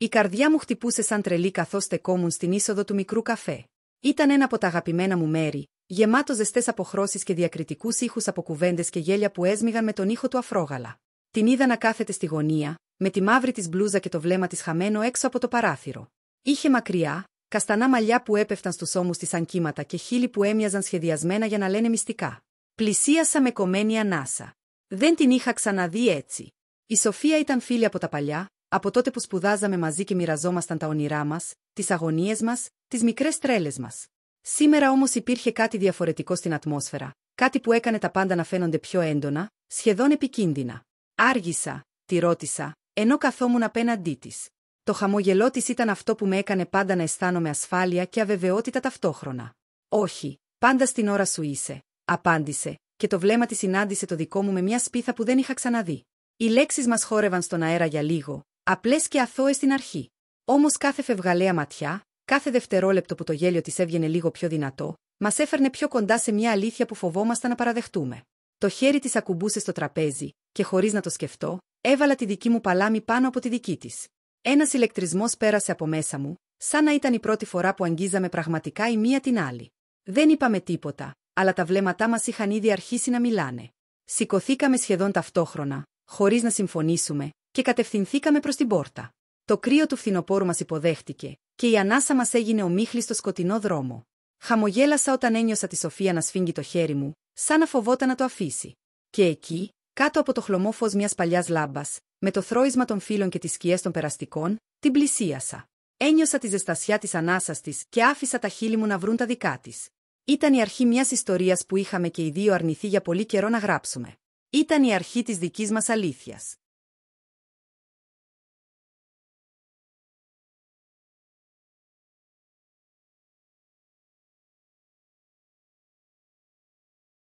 Η καρδιά μου χτυπούσε σαν τρελή καθώς στεκόμουν στην είσοδο του μικρού καφέ. Ήταν ένα από τα αγαπημένα μου μέρη, γεμάτο ζεστές αποχρώσεις και διακριτικούς ήχους από κουβέντες και γέλια που έσμιγαν με τον ήχο του αφρόγαλα. Την είδα να κάθεται στη γωνία, με τη μαύρη της μπλούζα και το βλέμμα της χαμένο έξω από το παράθυρο. Είχε μακριά, καστανά μαλλιά που έπεφταν στους ώμους της σαν κύματα και χείλη που έμοιαζαν σχεδιασμένα για να λένε μυστικά. Πλησίασα με κομμένη ανάσα. Δεν την είχα ξαναδεί έτσι. Η Σοφία ήταν φίλη από τα παλιά, από τότε που σπουδάζαμε μαζί και μοιραζόμασταν τα όνειρά μας, τις αγωνίες μας, τις μικρές τρέλες μας. Σήμερα όμως υπήρχε κάτι διαφορετικό στην ατμόσφαιρα, κάτι που έκανε τα πάντα να φαίνονται πιο έντονα, σχεδόν επικίνδυνα. Άργησα, τη ρώτησα, ενώ καθόμουν απέναντί της. Το χαμογελό της ήταν αυτό που με έκανε πάντα να αισθάνομαι ασφάλεια και αβεβαιότητα ταυτόχρονα. Όχι, πάντα στην ώρα σου είσαι, απάντησε, και το βλέμμα της συνάντησε το δικό μου με μια σπίθα που δεν είχα ξαναδεί. Οι λέξεις μας χόρευαν στον αέρα για λίγο, Απλές και αθώες στην αρχή. Όμως κάθε φευγαλαία ματιά, κάθε δευτερόλεπτο που το γέλιο της έβγαινε λίγο πιο δυνατό, μας έφερνε πιο κοντά σε μια αλήθεια που φοβόμασταν να παραδεχτούμε. Το χέρι της ακουμπούσε στο τραπέζι και χωρίς να το σκεφτώ, έβαλα τη δική μου παλάμη πάνω από τη δική της. Ένας ηλεκτρισμός πέρασε από μέσα μου, σαν να ήταν η πρώτη φορά που αγγίζαμε πραγματικά η μία την άλλη. Δεν είπαμε τίποτα, αλλά τα βλέμματά μας είχαν ήδη αρχίσει να μιλάνε. Σηκωθήκαμε σχεδόν ταυτόχρονα, χωρίς να συμφωνήσουμε, και κατευθυνθήκαμε προς την πόρτα. Το κρύο του φθινοπόρου μας υποδέχτηκε και η ανάσα μας έγινε ομίχλη στο σκοτεινό δρόμο. Χαμογέλασα όταν ένιωσα τη Σοφία να σφίγγει το χέρι μου, σαν να φοβόταν να το αφήσει. Και εκεί, κάτω από το χλωμό φως μιας παλιάς λάμπας, με το θρόισμα των φίλων και τις σκιές των περαστικών, την πλησίασα. Ένιωσα τη ζεστασιά της ανάσας της και άφησα τα χείλη μου να βρουν τα δικά της. Ήταν η αρχή μιας ιστορίας που είχαμε και οι δύο αρνηθεί για πολύ καιρό να γράψουμε. Ήταν η αρχή της δικής μας αλήθειας.